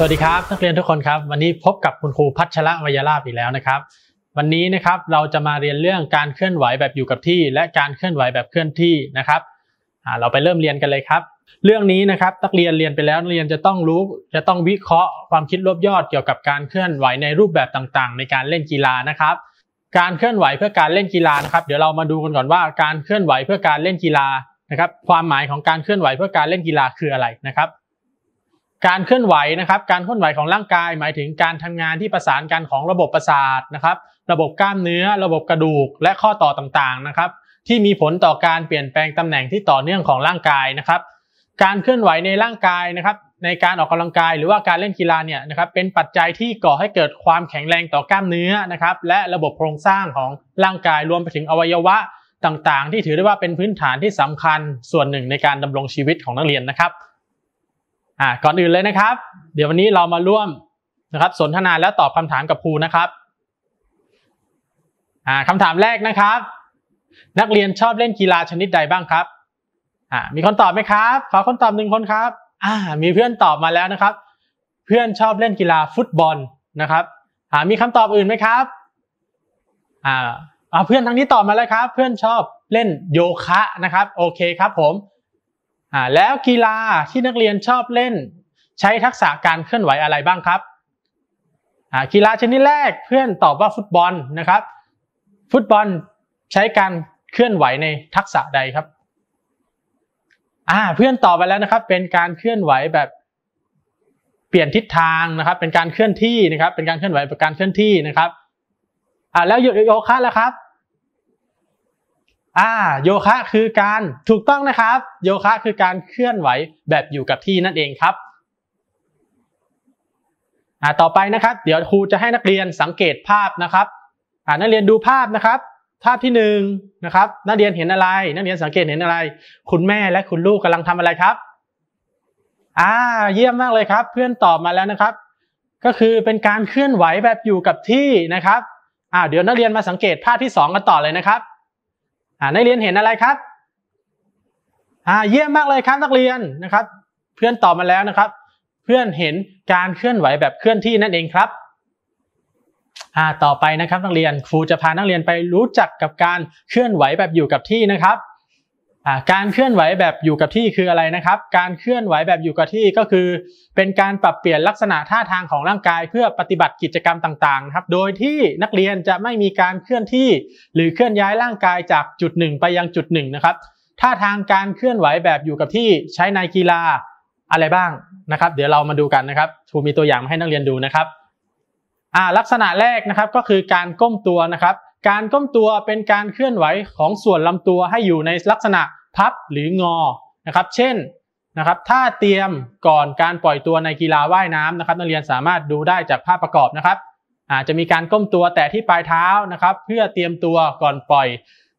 สวัสดีครับนักเรียนทุกคนครับวันนี้พบกับคุณครูพัชระวยาลาบอีกแล้วนะครับ วันนี้นะครับเราจะมาเรียนเรื่องการเคลื่อนไหวแบบอยู่กับที่ และการเคลื่อนไหวแบบเคลื่อนที่นะครับเราไปเริ่มเรียนกันเลยครับ เรื่องนี้นะครับนักเรียนเรียนไปแล้วนักเรียนจะต้องรู้ จะต้องวิเคราะห์ความคิดรวบยอดเกี่ยวกับการเคลื่อนไหวในรูปแบบต่างๆ ในการเล่นกีฬานะครับ การเคลื่อนไหวเพื่อการเล่นกีฬานะครับเดี๋ยวเรามาดูกันก่อนว่าการเคลื่อนไหวเพื่อการเล่นกีฬานะครับ ความหมายของการเคลื่อนไหวเพื่อการเล่นกีฬาคืออะไรนะครับการเคลื่อนไหวนะครับการเคลื่อนไหวของร่างกายหมายถึงการทำงานที่ประสานกันของระบบประสาทนะครับ ระบบกล้ามเนื้อ ระบบกระดูกและข้อต่อต่างๆนะครับ ที่มีผลต่อการเปลี่ยนแปลงตำแหน่งที่ต่อเนื่องของร่างกายนะครับ การเคลื่อนไหวในร่างกายนะครับ ในการออกกำลังกายหรือว่าการเล่นกีฬาเนี่ยนะครับเป็นปัจจัยที่ก่อให้เกิดความแข็งแรงต่อกล้ามเนื้อนะครับ และระบบโครงสร้างของร่างกายรวมไปถึงอวัยวะ ต่างๆ ที่ถือได้ว่าเป็นพื้นฐานที่สำคัญส่วนหนึ่งในการดำรงชีวิตของนักเรียนนะครับอ่าก่อนอื่นเลยนะครับ เดี๋ยววันนี้เรามาร่วมนะครับ สนทนาและตอบคำถามกับครูนะครับ อ่าคำถามแรกนะครับ นักเรียนชอบเล่นกีฬาชนิดใดบ้างครับ อ่า มีคนตอบไหมครับ ขอคนตอบหนึ่งคนครับ อ่า มีเพื่อนตอบมาแล้วนะครับ เพื่อนชอบเล่นกีฬาฟุตบอลนะครับอ่ามีคำตอบอื่นไหมครับ อ่าเพื่อนทั้งนี้ตอบมาแล้วครับ เพื่อนชอบเล่นโยคะนะครับ โอเคครับผมอ่าแล้วกีฬาที่นักเรียนชอบเล่นใช้ทักษะการเคลื่อนไหวอะไรบ้างครับอ่ากีฬาชนิดแรกเพื่อนตอบว่าฟุตบอลนะครับ ฟุตบอลใช้การเคลื่อนไหวในทักษะใดครับ อ่า เพื่อนตอบไปแล้วนะครับ เป็นการเคลื่อนไหวแบบเปลี่ยนทิศทางนะครับ เป็นการเคลื่อนที่นะครับ เป็นการเคลื่อนไหวแบบการเคลื่อนที่นะครับอ่าแล้วโยคะแล้วครับ่าโยคะคือการถูกต้องนะครับ โยคะคือการเคลื่อนไหวแบบอยู่กับที่นั่นเองครับอ่าต่อไปนะครับ เดี๋ยวครูจะให้นักเรียนสังเกตภาพนะครับอ่านักเรียนดูภาพนะครับ ภาพที่หนึ่งนะครับ นักเรียนเห็นอะไร นักเรียนสังเกตเห็นอะไร คุณแม่และคุณลูกกำลังทำอะไรครับ อ่า เยี่ยมมากเลยครับ เพื่อนตอบมาแล้วนะครับ ก็คือเป็นการเคลื่อนไหวแบบอยู่กับที่นะครับอ่าเดี๋ยวนักเรียนมาสังเกตภาพที่2กันต่อเลยนะครับอ่านักเรียนเห็นอะไรครับ อ่า เยี่ยมมากเลยครับนักเรียนนะครับ เพื่อนตอบมาแล้วนะครับ เพื่อนเห็นการเคลื่อนไหวแบบเคลื่อนที่นั่นเองครับ อ่า ต่อไปนะครับ นักเรียนครูจะพานักเรียนไปรู้จักกับการเคลื่อนไหวแบบอยู่กับที่นะครับการเคลื่อนไหวแบบอยู่กับที่คืออะไรนะครับ การเคลื่อนไหวแบบอยู่กับที่ก็คือ เป็นการปรับเปลี่ยนลักษณะท่าทางของร่างกาย เพื่อปฏิบัติกิจกรรมต่างๆครับ โดยที่นักเรียนจะไม่มีการเคลื่อนที่หรือเคลื่อนย้ายร่างกายจากจุดหนึ่งไปยังจุดหนึ่งนะครับ ท่าทางการเคลื่อนไหวแบบอยู่กับที่ใช้ในกีฬาอะไรบ้างนะครับ เดี๋ยวเรามาดูกันนะครับครูมีตัวอย่างให้นักเรียนดูนะครับ ลักษณะแรกนะครับก็คือการก้มตัวนะครับ การก้มตัวเป็นการเคลื่อนไหวของส่วนลำตัวให้อยู่ในลักษณะพับหรืองอ นะครับ เช่น นะครับถ้าเตรียมก่อนการปล่อยตัวในกีฬาว่ายน้ำนะครับนักเรียนสามารถดูได้จากภาพประกอบนะครับ อาจจะมีการก้มตัวแต่ที่ปลายเท้า นะครับ เพื่อเตรียมตัวก่อนปล่อย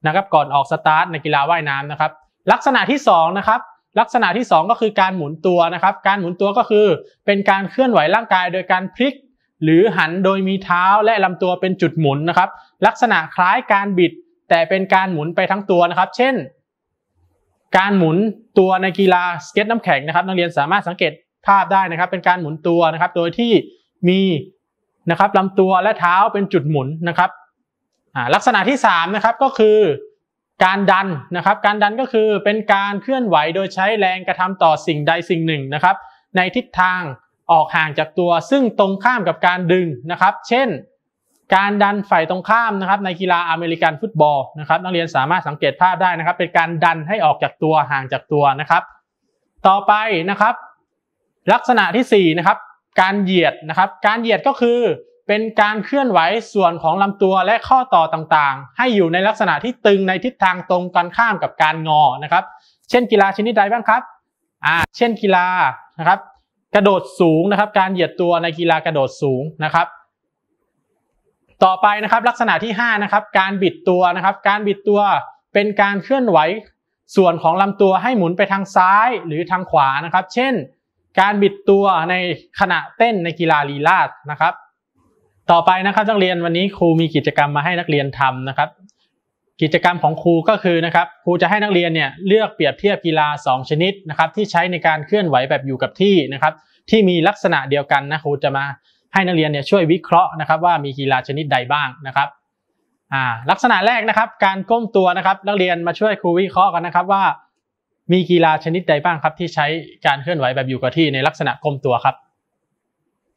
นะครับ ก่อนออกสตาร์ทในกีฬาว่ายน้ำนะครับ ลักษณะที่2นะครับ ลักษณะที่2ก็คือการหมุนตัวนะครับ การหมุนตัวก็คือ เป็นการเคลื่อนไหวร่างกายโดยการพลิก หรือหันโดยมีเท้าและลำตัวเป็นจุดหมุนนะครับ ลักษณะคล้ายการบิด แต่เป็นการหมุนไปทั้งตัวนะครับ เช่นการหมุนตัวในกีฬาสเก็ตน้ำแข็งนะครับนักเรียนสามารถสังเกตภาพได้นะครับ เป็นการหมุนตัวนะครับ โดยที่มีนะครับลำตัวและเท้าเป็นจุดหมุนนะครับลักษณะที่3นะครับก็คือการดันนะครับ การดันก็คือเป็นการเคลื่อนไหวโดยใช้แรงกระทำต่อสิ่งใดสิ่งหนึ่งนะครับ ในทิศทางออกห่างจากตัวซึ่งตรงข้ามกับการดึงนะครับ เช่นการดันฝ่ายตรงข้ามนะครับ ในกีฬาอเมริกันฟุตบอลนะครับนักเรียนสามารถสังเกตภาพได้นะครับ เป็นการดันให้ออกจากตัวห่างจากตัวนะครับ ต่อไปนะครับ ลักษณะที่4นะครับการเหยียดนะครับ การเหยียดก็คือเป็นการเคลื่อนไหวส่วนของลำตัวและข้อต่อต่างๆ ให้อยู่ในลักษณะที่ตึงในทิศทางตรงกันข้ามกับการงอนะครับ เช่นกีฬาชนิดใดบ้างครับอ่าเช่นกีฬานะครับ กระโดดสูงนะครับ การเหยียดตัวในกีฬากระโดดสูงนะครับต่อไปนะครับลักษณะที่ 5นะครับการบิดตัวนะครับ การบิดตัวเป็นการเคลื่อนไหวส่วนของลำตัวให้หมุนไปทางซ้ายหรือทางขวานะครับ เช่นการบิดตัวในขณะเต้นในกีฬาลีลาดนะครับ ต่อไปนะครับนักเรียนวันนี้ครูมีกิจกรรมมาให้นักเรียนทำนะครับ กิจกรรมของครูก็คือนะครับครูจะให้นักเรียนเนี่ยเลือกเปรียบเทียบกีฬา 2 ชนิดนะครับที่ใช้ในการเคลื่อนไหวแบบอยู่กับที่นะครับที่มีลักษณะเดียวกันนะครูจะมาให้นักเรียนเนี่ยช่วยวิเคราะห์นะครับว่ามีกีฬาชนิดใดบ้างนะครับลักษณะแรกนะครับ การก้มตัวนะครับนักเรียนมาช่วยครูวิเคราะห์กันนะครับ ว่า มีกีฬาชนิดใดบ้างครับ ที่ใช้การเคลื่อนไหวแบบอยู่กับที่ในลักษณะก้มตัวครับ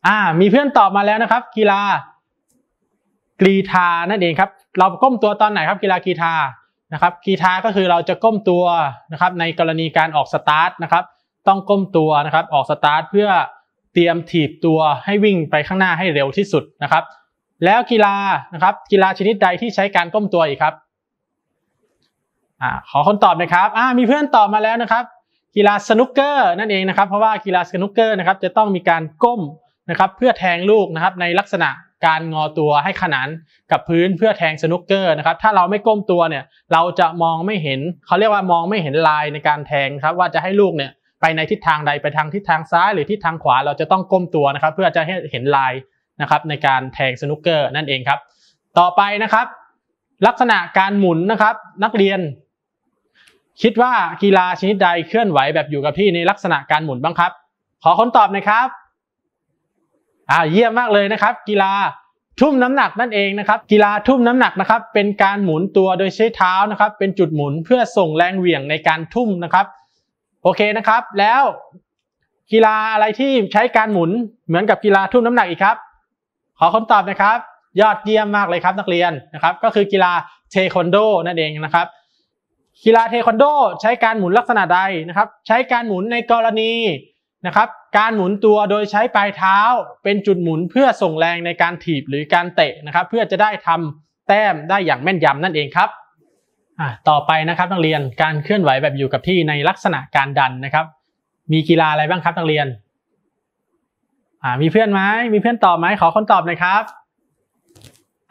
อ่า มีเพื่อนตอบมาแล้วนะครับ กีฬากรีธานั่นเองครับเราก้มตัวตอนไหนครับ กีฬากรีธานะครับ กีธาก็คือเราจะก้มตัวนะครับ ในกรณีการออกสตาร์ทนะครับ ต้องก้มตัวนะครับ ออกสตาร์ทเพื่อเตรียมถีบตัวให้วิ่งไปข้างหน้าให้เร็วที่สุดนะครับ แล้วกีฬานะครับ กีฬาชนิดใดที่ใช้การก้มตัวอีกครับอขอคนตอบนะครับมีเพื่อนตอบมาแล้วนะครับ กีฬาสนุกเกอร์นั่นเองนะครับเพราะว่ากีฬาสนุกเกอร์นะครับ จะต้องมีการก้มนะครับ เพื่อแทงลูกนะครับ ในลักษณะการงอตัวให้ขนานกับพื้นเพื่อแทงสนุกเกอร์นะครับ ถ้าเราไม่ก้มตัวเนี่ย เราจะมองไม่เห็นเขาเรียกว่ามองไม่เห็นลายในการแทงครับ ว่าจะให้ลูกเนี่ยไปในทิศทางใดไปทางทิศทางซ้าย หรือทิศทางขวาเราจะต้องก้มตัวนะครับ เพื่อจะให้เห็นลายนะครับ ในการแทงสนุกเกอร์นั่นเองครับ ต่อไปนะครับ ลักษณะการหมุนนะครับ นักเรียน คิดว่ากีฬาชนิดใดเคลื่อนไหวแบบอยู่กับที่ในลักษณะการหมุนบ้างครับ ขอคนตอบนะครับ อ่า เยี่ยมมากเลยนะครับ กีฬาทุ่มน้ำหนัก นั่นเองนะครับ กีฬาทุ่มน้ำหนักนะครับ เป็นการหมุนตัวโดยใช้เท้านะครับ เป็นจุดหมุนเพื่อส่งแรงเหวี่ยงในการทุ่มนะครับโอเคนะครับแล้วกีฬาอะไรที่ใช้การหมุนเหมือนกับกีฬาทุ่มน้ำหนักอีกครับ ขอคำตอบนะครับ ยอดเยี่ยมมากเลยครับนักเรียนนะครับก็คือกีฬาเทควันโดนั่นเองนะครับกีฬาเทควันโดใช้การหมุนลักษณะใดนะครับ ใช้การหมุนในกรณีนะครับ การหมุนตัวโดยใช้ปลายเท้า เป็นจุดหมุนเพื่อส่งแรงในการถีบหรือการเตะนะครับ เพื่อจะได้ทำแต้มได้อย่างแม่นยำนั่นเองครับต่อไปนะครับนักเรียนการเคลื่อนไหวแบบอยู่กับที่ในลักษณะการดันนะครับ มีกีฬาอะไรบ้างครับนักเรียนมีเพื่อนไหมมีเพื่อนตอบไหมขอคนตอบหน่อยครับ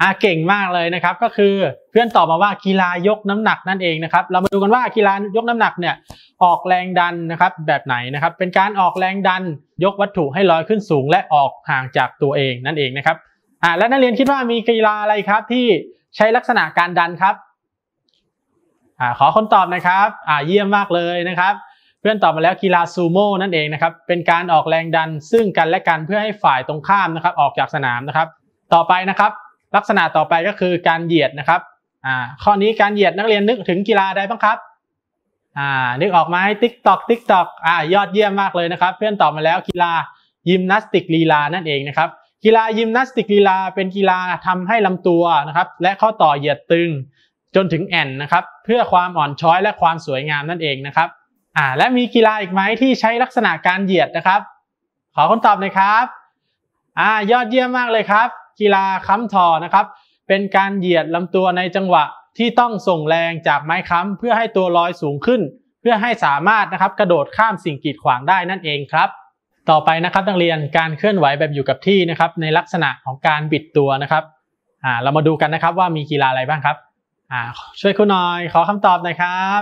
อาเก่งมากเลยนะครับ ก็คือเพื่อนตอบมาว่ากีฬายกน้ำหนักนั่นเองนะครับ เรามาดูกันว่ากีฬายกน้ำหนักเนี่ย ออกแรงดันนะครับแบบไหนนะครับ เป็นการออกแรงดันยกวัตถุให้ลอยขึ้นสูง และออกห่างจากตัวเองนั่นเองนะครับอ่าและนักเรียนคิดว่ามีกีฬาอะไรครับที่ใช้ลักษณะการดันครับขอคนตอบนะครับเยี่ยมมากเลยนะครับ เพื่อนตอบมาแล้วกีฬาซูโม่นั่นเองนะครับ เป็นการออกแรงดันซึ่งกันและกันเพื่อให้ฝ่ายตรงข้ามนะครับ ออกจากสนามนะครับ ต่อไปนะครับ ลักษณะต่อไปก็คือการเหยียดนะครับข้อนี้การเหยียดนักเรียนนึกถึงกีฬาใดบ้างครับนึกออกไหมติ๊กตอกติ๊กตอกยอดเยี่ยมมากเลยนะครับ เพื่อนตอบมาแล้วกีฬายิมนาสติกลีลานั่นเองนะครับ กีฬายิมนาสติกลีลาเป็นกีฬาทำให้ลำตัวนะครับ และข้อต่อเหยียดตึงจนถึงแอนนะครับ เพื่อความอ่อนช้อยและความสวยงามนั่นเองนะครับอ่าและมีกีฬาอีกไหมที่ใช้ลักษณะการเหยียดนะครับ ขอคำตอบหน่อยครับอ่ายอดเยี่ยมมากเลยครับ กีฬาค้ำทอนะครับ เป็นการเหยียดลำตัวในจังหวะที่ต้องส่งแรงจากไม้ค้ำเพื่อให้ตัวลอยสูงขึ้น เพื่อให้สามารถนะครับกระโดดข้ามสิ่งกีดขวางได้นั่นเองครับ ต่อไปนะครับนักเรียนการเคลื่อนไหวแบบอยู่กับที่นะครับในลักษณะของการบิดตัวนะครับอ่าเรามาดูกันนะครับว่ามีกีฬาอะไรบ้างครับ่าช่วยคุณหน่อย ขอคำตอบหน่อยครับ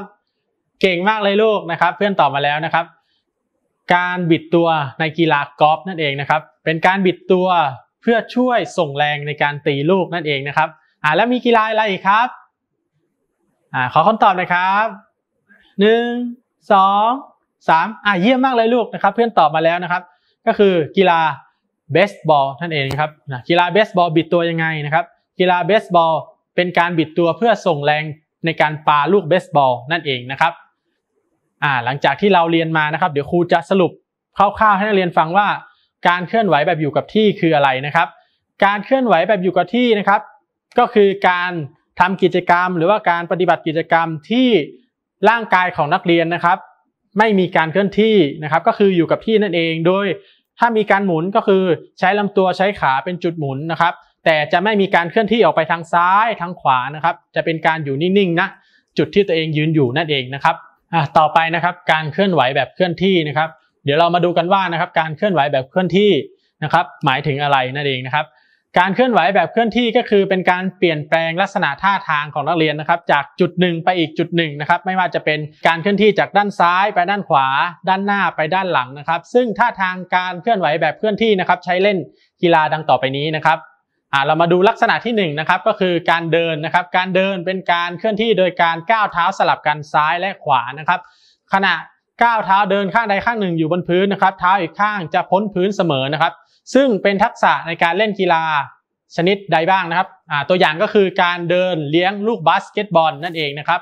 เก่งมากเลยลูกนะครับ เพื่อนตอบมาแล้วนะครับ การบิดตัวในกีฬากอล์ฟนั่นเองนะครับ เป็นการบิดตัวเพื่อช่วยส่งแรงในการตีลูกนั่นเองนะครับอ่าแล้วมีกีฬาอะไรอีกครับอ่าขอคำตอบหน่อยครับหนึ่ง สอง สามอ่าเยี่ยมมากเลยลูกนะครับ เพื่อนตอบมาแล้วนะครับก็คือกีฬาเบสบอลนั่นเองครับนะกีฬาเบสบอลบิดตัวยังไงนะครับกีฬาเบสบอลเป็นการบิดตัวเพื่อส่งแรงในการปาลูกเบสบอลนั่นเองนะครับอ่าหลังจากที่เราเรียนมานะครับเดี๋ยวครูจะสรุป คร่าวๆให้นักเรียนฟังว่าการเคลื่อนไหวแบบอยู่กับที่คืออะไรนะครับ การเคลื่อนไหวแบบอยู่กับที่นะครับ ก็คือการทำกิจกรรมหรือว่าการปฏิบัติกิจกรรมที่ร่างกายของนักเรียนนะครับ ไม่มีการเคลื่อนที่นะครับ ก็คืออยู่กับที่นั่นเองโดยถ้ามีการหมุนก็คือใช้ลำตัวใช้ขาเป็นจุดหมุนนะครับแต่จะไม่มีการเคลื่อนที่ออกไปทางซ้ายทางขวานะครับ จะเป็นการอยู่นิ่งๆนะ จุดที่ตัวเองยืนอยู่นั่นเองนะครับ ต่อไปนะครับ การเคลื่อนไหวแบบเคลื่อนที่นะครับ เดี๋ยวเรามาดูกันว่านะครับ การเคลื่อนไหวแบบเคลื่อนที่นะครับ หมายถึงอะไรนั่นเองนะครับ การเคลื่อนไหวแบบเคลื่อนที่ก็คือเป็นการเปลี่ยนแปลงลักษณะท่าทางของนักเรียนนะครับ จากจุดหนึ่งไปอีกจุดหนึ่งนะครับ ไม่ว่าจะเป็นการเคลื่อนที่จากด้านซ้ายไปด้านขวา ด้านหน้าไปด้านหลังนะครับ ซึ่งท่าทางการเคลื่อนไหวแบบเคลื่อนที่นะครับ ใช้เล่นกีฬาดังต่อไปนี้นะครับอ่าเรามาดูลักษณะที่1นนะครับก็คือการเดินนะครับการเดินเป็นการเคลื่อนที่โดยการก้าวเท้าสลับกันซ้ายและขวานะครับขณะก้าวเท้าเดินข้างใดข้างหนึ่งอยู่บนพื้นนะครับเท้าอีกข้างจะพ้นพื้นเสมอนะครับ ซึ่งเป็นทักษะในการเล่นกีฬาชนิดใดบ้างนะครับตัวอย่างก็คือการเดินเลี้ยงลูกบาสเกตบอลนั่นเองนะครับ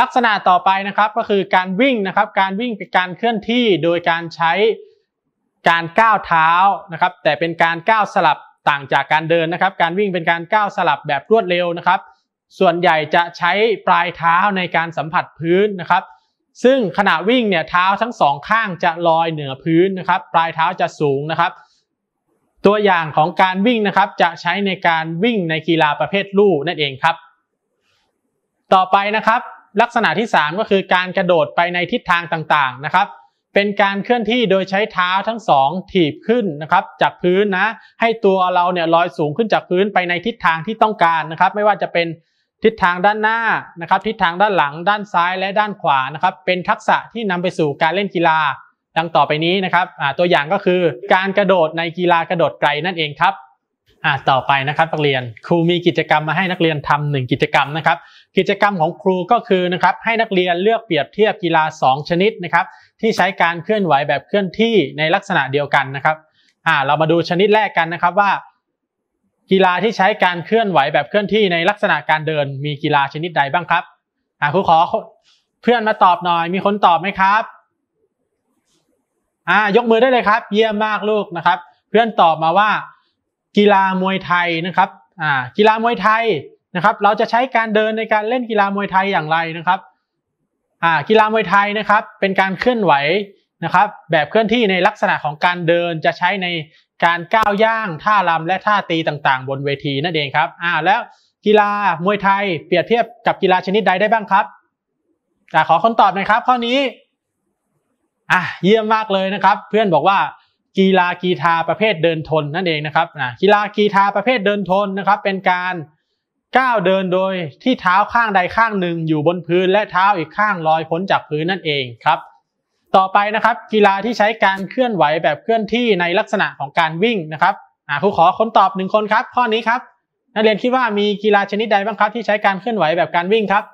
ลักษณะต่อไปนะครับก็คือการวิ่งนะครับการวิ่งเป็นการเคลื่อนที่โดยการใช้การก้าวเท้านะครับแต่เป็นการก้าวสลับต่างจากการเดินนะครับ การวิ่งเป็นการก้าวสลับแบบรวดเร็วนะครับ ส่วนใหญ่จะใช้ปลายเท้าในการสัมผัสพื้นนะครับ ซึ่งขณะวิ่งเนี่ยเท้าทั้งสองข้างจะลอยเหนือพื้นนะครับ ปลายเท้าจะสูงนะครับ ตัวอย่างของการวิ่งนะครับจะใช้ในการวิ่งในกีฬาประเภทลู่นั่นเองครับ ต่อไปนะครับ ลักษณะที่ 3ก็คือการกระโดดไปในทิศทางต่างๆ นะครับเป็นการเคลื่อนที่โดยใช้เท้าทั้งสองถีบขึ้นนะครับ จากพื้นนะ ให้ตัวเราเนี่ย ลอยสูงขึ้นจากพื้นไปในทิศทางที่ต้องการนะครับ ไม่ว่าจะเป็นทิศทางด้านหน้านะครับ ทิศทางด้านหลังด้านซ้ายและด้านขวานะครับ เป็นทักษะที่นำไปสู่การเล่นกีฬาดังต่อไปนี้นะครับตัวอย่างก็คือการกระโดดในกีฬากระโดดไกลนั่นเองครับต่อไปนะครับนักเรียนครูมีกิจกรรมมาให้นักเรียนทำหนึ่งกิจกรรมนะครับกิจกรรมของครูก็คือนะครับ ให้นักเรียนเลือกเปรียบเทียบกีฬา2 ชนิดนะครับ ที่ใช้การเคลื่อนไหวแบบเคลื่อนที่ในลักษณะเดียวกันนะครับอ่าเรามาดูชนิดแรกกันนะครับว่า กีฬาที่ใช้การเคลื่อนไหวแบบเคลื่อนที่ในลักษณะการเดิน มีกีฬาชนิดใดบ้างครับอ่าครูขอเพื่อนมาตอบหน่อย มีคนตอบไหมครับอ่ายกมือได้เลยครับ เยี่ยมมากลูกนะครับ เพื่อนตอบมาว่า กีฬามวยไทยนะครับอ่ากีฬามวยไทยนะครับเราจะใช้การเดินในการเล่นกีฬามวยไทยอย่างไรนะครับ อ่ากีฬามวยไทยนะครับ เป็นการเคลื่อนไหวนะครับ แบบเคลื่อนที่ในลักษณะของการเดินจะใช้ในการก้าวย่าง ท่ารำและท่าตีต่างๆ บนเวทีนั่นเองครับอ่า แล้วกีฬามวยไทยเปรียบเทียบกับกีฬาชนิดใดได้บ้างครับอ่าขอคนตอบหน่อยครับ ข้อนี้ อ่ะเยี่ยมมากเลยนะครับ เพื่อนบอกว่า กีฬากีทาประเภทเดินทนนั่นเองนะครับอ่ากีฬากีทาประเภทเดินทนนะครับ เป็นการก้าวเดินโดยที่เท้าข้างใดข้างหนึ่งอยู่บนพื้นและเท้าอีกข้างลอยพ้นจากพื้นนั่นเองครับ ต่อไปนะครับ กีฬาที่ใช้การเคลื่อนไหวแบบเคลื่อนที่ในลักษณะของการวิ่งนะครับครูขอคนตอบหนึ่งคนครับข้อนี้ครับ นักเรียนคิดว่ามีกีฬาชนิดใดบ้างครับที่ใช้การเคลื่อนไหวแบบการวิ่งครับ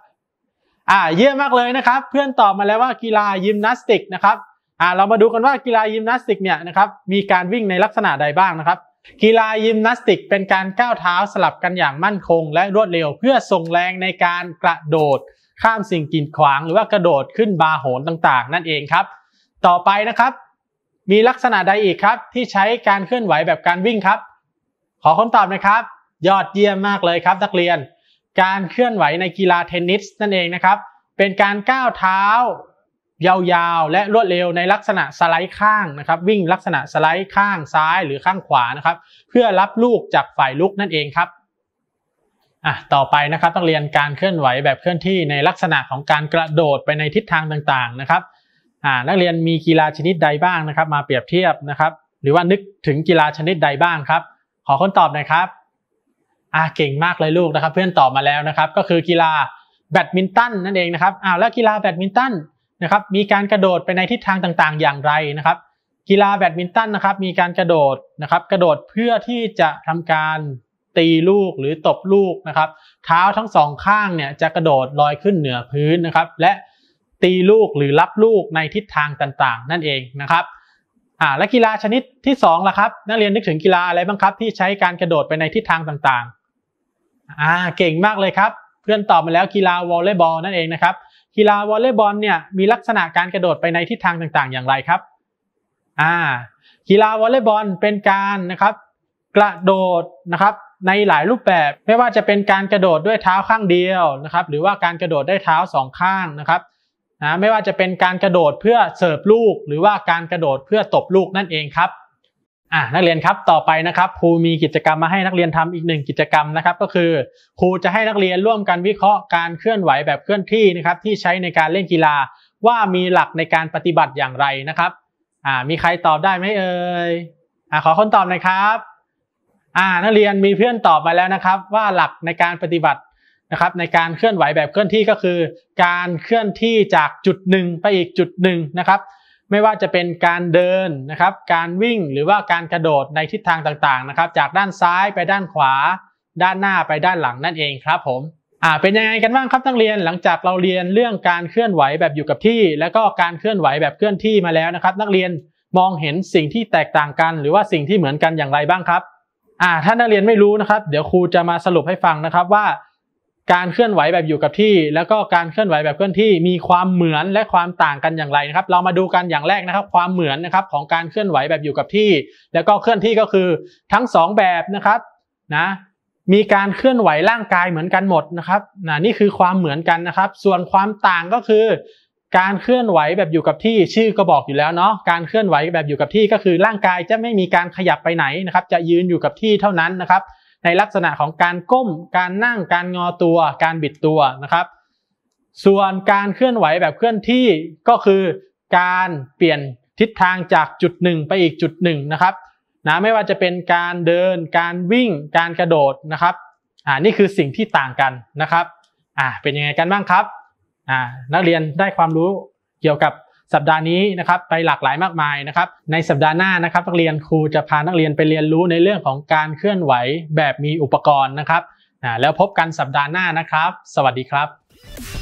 อ่าเยี่ยมมากเลยนะครับ เพื่อนตอบมาแล้วว่ากีฬายิมนาสติกนะครับอ่า เรามาดูกันว่ากีฬายิมนาสติกเนี่ยนะครับมีการวิ่งในลักษณะใดบ้างนะครับกีฬายิมนาสติกเป็นการก้าวเท้าสลับกันอย่างมั่นคงและรวดเร็วเพื่อส่งแรงในการกระโดด ข้ามสิ่งกีดขวางหรือว่ากระโดดขึ้นบาโหนต่างๆ นั่นเองครับ ต่อไปนะครับ มีลักษณะใดอีกครับ ที่ใช้การเคลื่อนไหวแบบการวิ่งครับ ขอคำตอบนะครับ ยอดเยี่ยมมากเลยครับนักเรียนการเคลื่อนไหวในกีฬาเทนนิสนั่นเองนะครับ เป็นการก้าวเท้ายาวๆ และรวดเร็วในลักษณะสไลด์ข้างนะครับ วิ่งลักษณะสไลด์ข้างซ้ายหรือข้างขวานะครับ เพื่อรับลูกจากฝ่ายลุกนั่นเองครับ อ่ะ ต่อไปนะครับต้องเรียนการเคลื่อนไหวแบบเคลื่อนที่ในลักษณะของการกระโดดไปในทิศทางต่างๆนะครับ อ่านักเรียนมีกีฬาชนิดใดบ้างนะครับ มาเปรียบเทียบนะครับ หรือว่านึกถึงกีฬาชนิดใดบ้างครับ ขอคนตอบหน่อยครับ อ่ะ เก่งมากเลยลูกนะครับ เพื่อนตอบมาแล้วนะครับ ก็คือกีฬาแบดมินตันนั่นเองนะครับ อ้าว แล้วกีฬาแบดมินตันนะครับมีการกระโดดไปในทิศทางต่างๆอย่างไรนะครับกีฬาแบดมินตันนะครับมีการกระโดดนะครับ กระโดดเพื่อที่จะทำการตีลูกหรือตบลูกนะครับ เท้าทั้งสองข้างเนี่ย จะกระโดดลอยขึ้นเหนือพื้นนะครับ และตีลูกหรือรับลูกในทิศทางต่างๆ นั่นเองนะครับอ่าและกีฬาชนิดที่2ล่ะครับนักเรียนนึกถึงกีฬาอะไรบ้างครับที่ใช้การกระโดดไปในทิศทางต่างๆอ่าเก่งมากเลยครับ เพื่อนตอบมาแล้วกีฬาวอลเลย์บอลนั่นเองนะครับกีฬาวอลเลย์บอลเนี่ยมีลักษณะการกระโดดไปในทิศทางต่างๆ อย่างไรครับ อ่า กีฬาวอลเลย์บอลเป็นการนะครับกระโดดนะครับ ในหลายรูปแบบไม่ว่าจะเป็นการกระโดดด้วยเท้าข้างเดียวนะครับ หรือว่าการกระโดดด้วยเท้าสองข้างนะครับนะไม่ว่าจะเป็นการกระโดดเพื่อเสิร์ฟลูก หรือว่าการกระโดดเพื่อตบลูกนั่นเองครับอ่ะนักเรียนครับต่อไปนะครับครูมีกิจกรรมมาให้นักเรียนทำอีกหนึ่งกิจกรรมนะครับ ก็คือครูจะให้นักเรียนร่วมกันวิเคราะห์การเคลื่อนไหวแบบเคลื่อนที่นะครับ ที่ใช้ในการเล่นกีฬาว่ามีหลักในการปฏิบัติอย่างไรนะครับ อ่ามีใครตอบได้ไหมเอ่ยอ่าขอคนตอบหน่อยครับ อ่า นักเรียนมีเพื่อนตอบมาแล้วนะครับ ว่าหลักในการปฏิบัตินะครับ ในการเคลื่อนไหวแบบเคลื่อนที่ก็คือ การเคลื่อนที่จากจุดหนึ่งไปอีกจุดหนึ่งนะครับไม่ว่าจะเป็นการเดินนะครับ การวิ่งหรือว่าการกระโดดในทิศทางต่างๆนะครับ จากด้านซ้ายไปด้านขวา ด้านหน้าไปด้านหลังนั่นเองครับ ผม อ่า เป็นยังไงกันบ้างครับนักเรียนหลังจากเราเรียนเรื่องการเคลื่อนไหวแบบอยู่กับที่ แล้วก็การเคลื่อนไหวแบบเคลื่อนที่มาแล้วนะครับ นักเรียนมองเห็นสิ่งที่แตกต่างกัน หรือว่าสิ่งที่เหมือนกันอย่างไรบ้างครับ อ่า ถ้านักเรียนไม่รู้นะครับเดี๋ยวครูจะมาสรุปให้ฟังนะครับว่าการเคลื่อนไหวแบบอยู่กับที่ แล้วก็การเคลื่อนไหวแบบเคลื่อนที่มีความเหมือนและความต่างกันอย่างไรนะครับ เรามาดูกันอย่างแรกนะครับ ความเหมือนนะครับ ของการเคลื่อนไหวแบบอยู่กับที่ แล้วก็เคลื่อนที่ก็คือทั้ง2แบบนะครับนะมีการเคลื่อนไหวร่างกายเหมือนกันหมดนะครับนะนี่คือความเหมือนกันนะครับ ส่วนความต่างก็คือ การเคลื่อนไหวแบบอยู่กับที่ ชื่อก็บอกอยู่แล้วเนาะการเคลื่อนไหวแบบอยู่กับที่ ก็คือร่างกายจะไม่มีการขยับไปไหนนะครับ จะยืนอยู่กับที่เท่านั้นนะครับในลักษณะของการก้ม การนั่งการงอตัว การบิดตัวนะครับ ส่วนการเคลื่อนไหวแบบเคลื่อนที่ก็คือการเปลี่ยนทิศทางจากจุดหนึ่งไปอีกจุดหนึ่งนะครับ นะไม่ว่าจะเป็นการเดินการวิ่ง การกระโดดนะครับ อ่า นี่คือสิ่งที่ต่างกันนะครับ อ่าเป็นยังไงกันบ้างครับ อ่า นักเรียนได้ความรู้เกี่ยวกับสัปดาห์นี้นะครับไปหลากหลายมากมายนะครับในสัปดาห์หน้านะครับนักเรียนครูจะพานักเรียนไปเรียนรู้ในเรื่องของการเคลื่อนไหวแบบมีอุปกรณ์นะครับแล้วพบกันสัปดาห์หน้านะครับ สวัสดีครับ